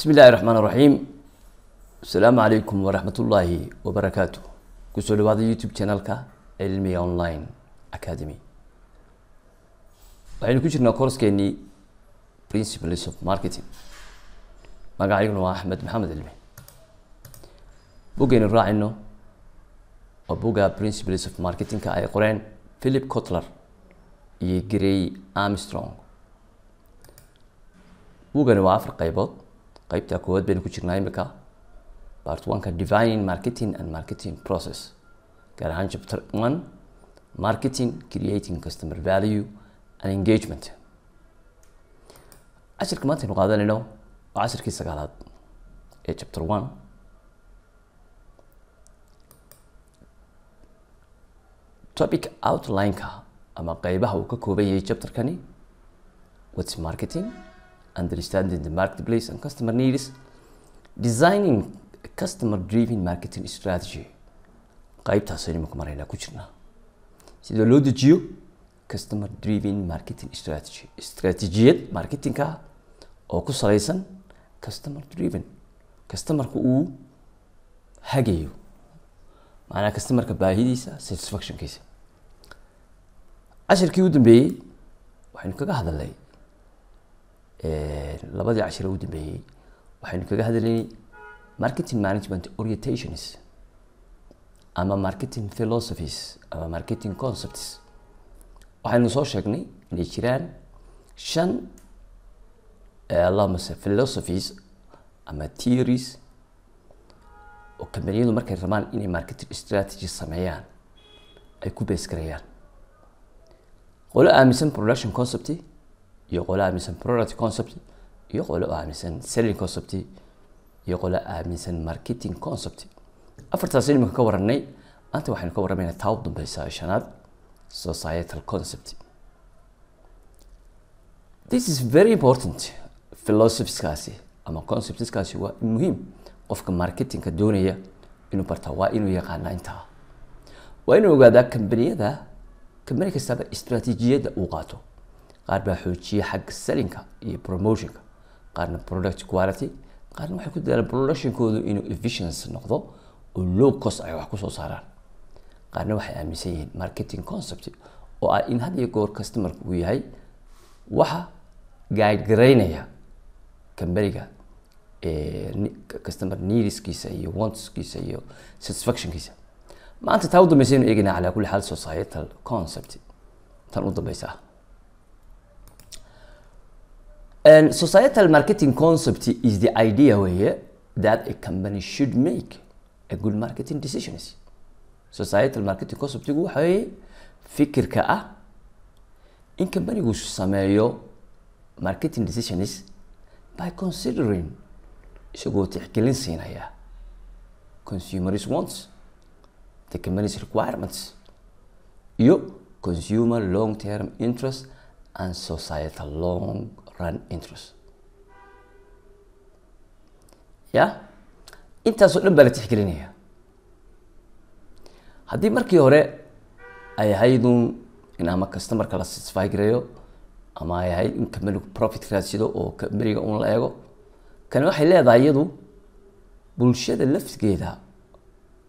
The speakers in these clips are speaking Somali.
bismi illaahi raxmaan raxiim asalaamu calaykum waraxmatullaahi wabarakaatu kusoo dhawaada youtube channelka cilmiga online academy waxaynu ku jirnaa koorskeennii principles of marketing magacayguna waa axmed maxamed cilmi bugaynu raacino waa buga principles of marketingka ay qoreen philip cotler iyo grey armstrong bugani waa afar qaybood qaybta koowaad baynu ku jirnaa imika part oneka divining marketing and marketing process gaar ahaan chapter one marketing creating customer value and engagement cashirka maanta aynu qaadanayno waa cashirkii sagaalaad ee chapter one topic outlineka ama qeybaha uu ka kooban yahay chapterkani whats marketing understanding the marketplace and customer needs, designing a customer-driven marketing strategy. qaybtaasaynu marka maraynaa ku jirnaa sida loo dejiyo customer driven marketing strategy strategiyad marketingka oo ku salaysan customer driven customerka uu hagayo macnaha customerka baahidiisa satisfactionkiisa cashirkii u dambeeyey waxaynu kaga hadalnay labadii cashire u dambeeyey waxaynu kaga hadlaynay marketing management orientations ama marketing philosophies ama marketing concepts waxaynu soo sheegnay inay jiraan shan lamase philosophies ama theories oo kambaniyadu markay rabaan inay marketing strategy sameeyaan ay ku bees gareeyaan qolo aaminsan production concept iyo qolo aaminsan product concept iyo qolo aaminsan selling concept iyo qolo aaminsan marketing concept afartaas imika ka waranay maanta waxaynu ka warramaynaa taa u dambeysa shanaad societal concept this is very important philosophiskaasi ama conceptskaasi waa muhiim qofka marketingka doonaya inuu bartaa waa inuu yaqaana intaa waa inuu ogaadaa kambaniyada kambani kastaba istraatijiyadda uu qaato qaar baa xoojiya xagga salinka iyo promotionka qaarna product quality qaarna waxay ku dadaalaan productionkoodu inuu efficiency noqdo oo low cost ay wax kusoo saaraan qaarna waxay aaminsan yihiin marketing concept oo ah in had iyo goor customerka uu yahay waxa gaagaraynaya kamberiga customer needskiisa iyo wantskiisa iyo satisfactionkiisa maanta taa u dambaysa inu eegaynaa calaa kulli xaal societal concept tan u dambaysa ah And societal marketing concept is the idea where that a company should make a good marketing decisions. Societal marketing conceptigu waxa weeye fikirka ah in companigu sameeyo marketing decisions by considering isagoo tixgelin siinaya consumers wants the company's requirements iyo consumer long term interest and societal long run intrus ya intaasoo dhan baa la tixgelinaya haddii markii hore ay ahaydun in ama customerka la satisfy gareeyo ama ay ahayd in companigu profit raadsido oo companiga un la eego kani waxay leedahay iyadu bulshada laftigeeda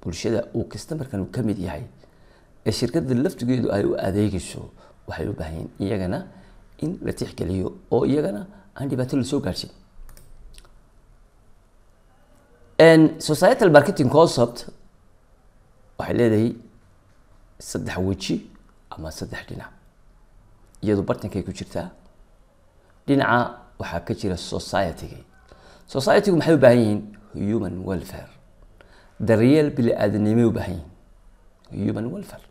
bulshada uu customarkan ka mid yahay ee shirkada laftigeedu ay u adeegeyso waxay u baahan yihiin iyagana in la tixgeliyo oo iyagana aan dhibaato lasoo gaadhsin societal marketing concept waxay leedahay saddex weji ama saddex dhinac iyadu bartankay ku jirtaa dhinaca waxaa ka jira societyga societygu maxay u baahan yihiin human welfare daryeel bili-aadanimay u baahan yihiin human welfare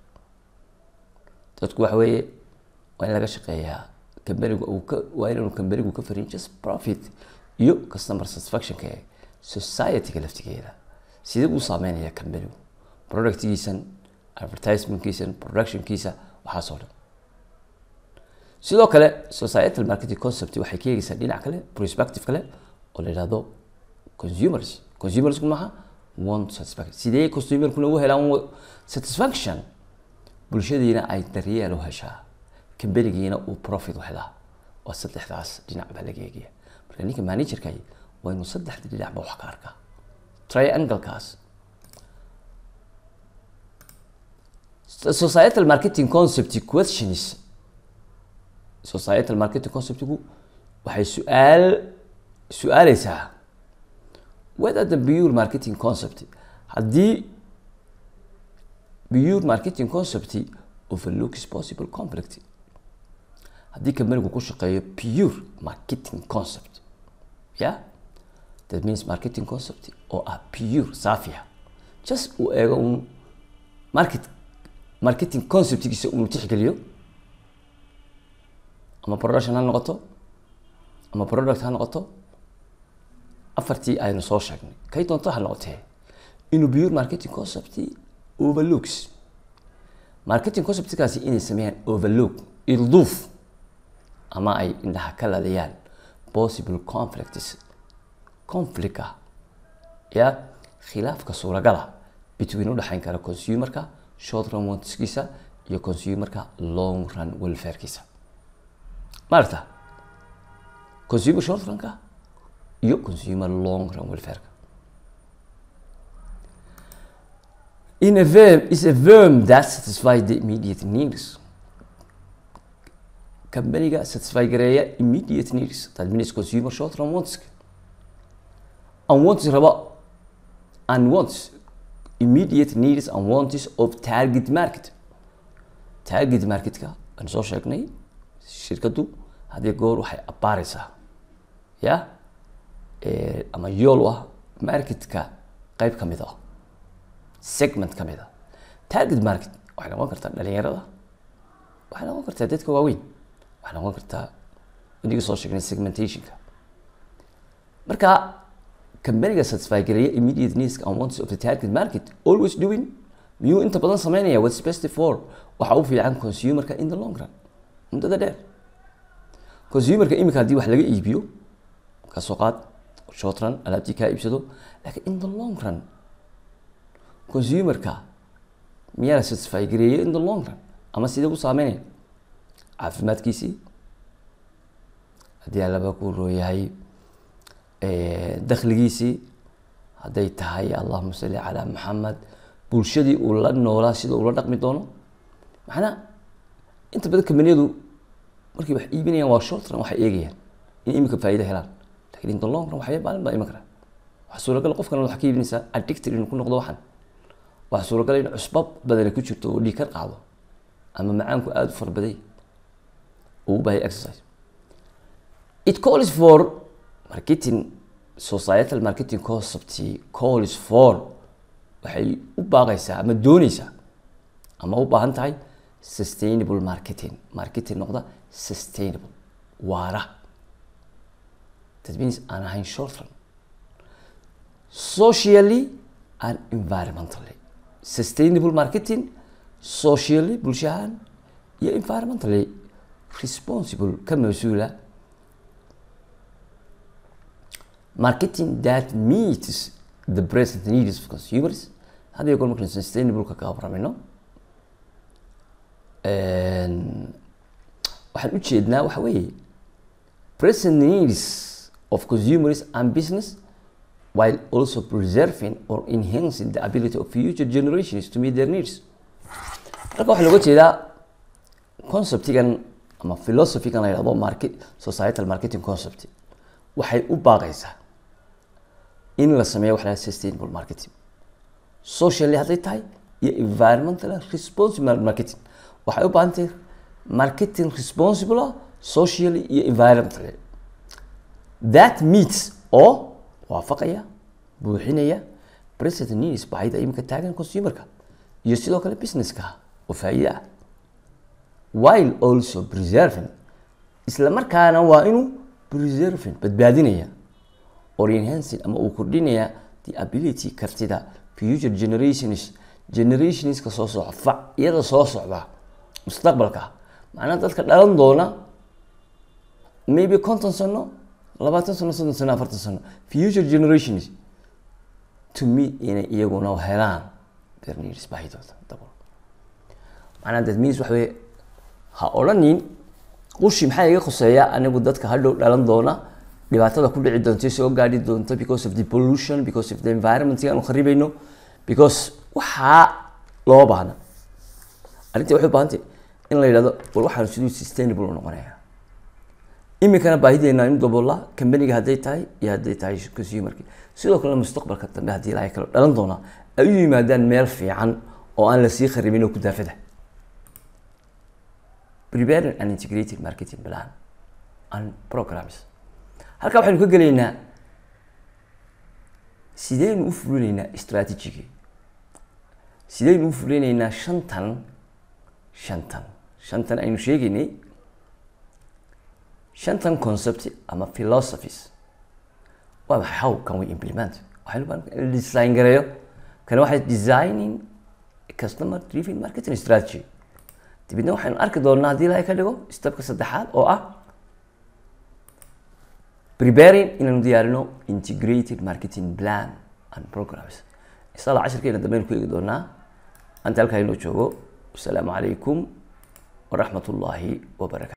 dadku waxa weeye waa in laga shaqeeyaa ambaniwaa inanu kambanigu ka farin just profit iyo customer satisfactionka ee society-ga laftigeeda sidee buu saameynaya kambanigu productgiisan advertisementkiisan productionkiisa waxaasoo dhan sidoo kale societal marketing concept waxay ka eegaysaa dhinac kale prospective kale oo la yidhahdo consumers consumersku maaha sidee consumerkuna u helaan satisfaction bulshadiina ay daryeel u heshaa ambanigiina uu profit u helaa saddexdaas dhinac baa laga eegaya marka ninka managerkay waa inuu saddexda dhinacba wax ka arkaa trianglekaas societal marketing concept questions societal marketing conceptgu waxay su-aal su-aaleysaa whether the pure marketing concept haddii pure marketing concept overlooks possible conflict haddii companigu ku shaqeeyo pure marketing concept yeah that means marketing concept oo ah pure saafiha just uu eego uun market marketing conceptgiisa uu tixgeliyo ama production ha noqoto ama product ha noqoto afartii aynu soo sheegnay kay doonto ha noqotee inuu pure marketing concept overlooks marketing conceptkaasi inay sameeyaan overlook ilduuf ama ay indhaha ka ladayaan possible conflicts conflictka ya khilaafka suuragala ah between udhexayn kara consumerka short run wantskiisa iyo consumerka long run welfarekiisa maarta consumer short runka iyo consumer long run welfareka in a verb is a verb that satisfies the immediate needs kambaniga satisfy gareeya immediate needs that means consumer short term wants and wants raba and wants immediate needs and wants of target market target marketka aan soo sheegnay shirkadu haddii goor waxay abaareysaa ya e, ama yool ah marketka qayb ka mid ah segment ka mid ah target market waxay noqon kartaa dhalinyarada waxay noqon kartaa dadka waaweyn waxay noqon kartaa wadigii soo sheegnay segmentationka marka kambaniga satisfy gareeya immediate needs and wants of the target market always doing miyuu inta badan sameynaya what's best for waxa u fiican consumerka in the long run muddada dheer consumerka imika haddii wax laga iibiyo ka soo qaad short run alaabtii kaa iibsado laakiin in the long run consumerka miyaana satisfy gareeya in the long run ama sidee u saameynaya caafimaadkiisii haddii allaba ku rooyahay eh, dakligiisii hadday tahay allahuma salli calaa maxamed bulshadii uu la noolaa sida uu la dhaqmi doono macnaa inta badan kabaniyadu markay wax iibinayaan waa short run waxay eegayaan in iminka faa'iida helaan lakin inta long run waxya maalin baa iman karaa waxa suuragal qofkan waxaa ka iibinaysaa addicted inuu ku noqdo waxan waxaa suuragal in cusbab badani ku jirto oo dhiig ka qaado ama macaanku aada u fara ugu baahya exercise it calls for marketing societal marketing concept calls for waxay u baaqaysaa ama dooneysaa ama u baahan tahay sustainable marketing marketing noqda sustainable waara that means aan ahayn short run socially and environmentally sustainable marketing socially bulshahan iyo environmentally responsible ka mas-uula marketing that meets the present needs of consumers hadda gol markan sustainableka kaga warramino waxaan u jeednaa waxa weeye present needs of consumers and business while also preserving or enhancing the ability of future generations to meet their needs halka waxaa looga jeedaa conceptigan ama philosophigan la yhahdo market societal marketing concept waxay u baaqaysaa in la sameeyo wax la sustainable marketing socially hadday tahay iyo environmental responsible marketing waxay u baahan tahay marketing responsible socially iyo environmentally that meets oo waafaqaya buuxinaya present needs baahida imika taagan consumerka iyo sidoo kale businesska oo faa'iida ah while also preserving isla markaana waa inuu preserving badbaadinaya or enhancing ama uu kordhinaya the ability kartida future generations generationska soo socda facyada soo socda mustaqbalka macnaa dadka dhalan doona maybe conton sano labaatan sano soddon sano afartan sano future generations to me inay iyaguna helaan beerners baahidooda dabol macnaa that means waxa weye ha odhanin qushi maxaa iga khuseeya anigu dadka hadhow dhalan doona dhibaatada ku dhici doonta soo gaadhi doonta because of the pollution because of the environment aanu kharibayno because waxaa loo baahna arrintii waxay baahantay in la yidhahdo war waxaan siduu sustainable u noqonaya iminkana baahideena in daboola kambaniga hadday tahay iyo hadday tahay consumerki sidoo kale mustaqbalka dambe haddii ilaahay kale dhalan doona ay u yimaadaan meel fiican oo aan lasii kharibin oo ku daafada preparing an integrated marketing plan and programs halkaa waxaynu ka gelaynaa sideynu u fulinaynaa strategiga sideynu u fulinaynaa shantan shantan shantan aynu sheegaynay shantan concept ama philosophies waaba how can we implement waxaynu design gareeyo kana waxay designing customer driven marketing strategy dibidna waxaynu arki doonnaa haddii ilahay ka dhigo stabka saddexaad oo ah preparing inaynu diyaarino integrated marketing plan and programs insha alla cashirkeena dambeaynu ku eegi doonaa anta halkaa inoo joogo wassalaamu calaykum waraxmat ullaahi wabarakatu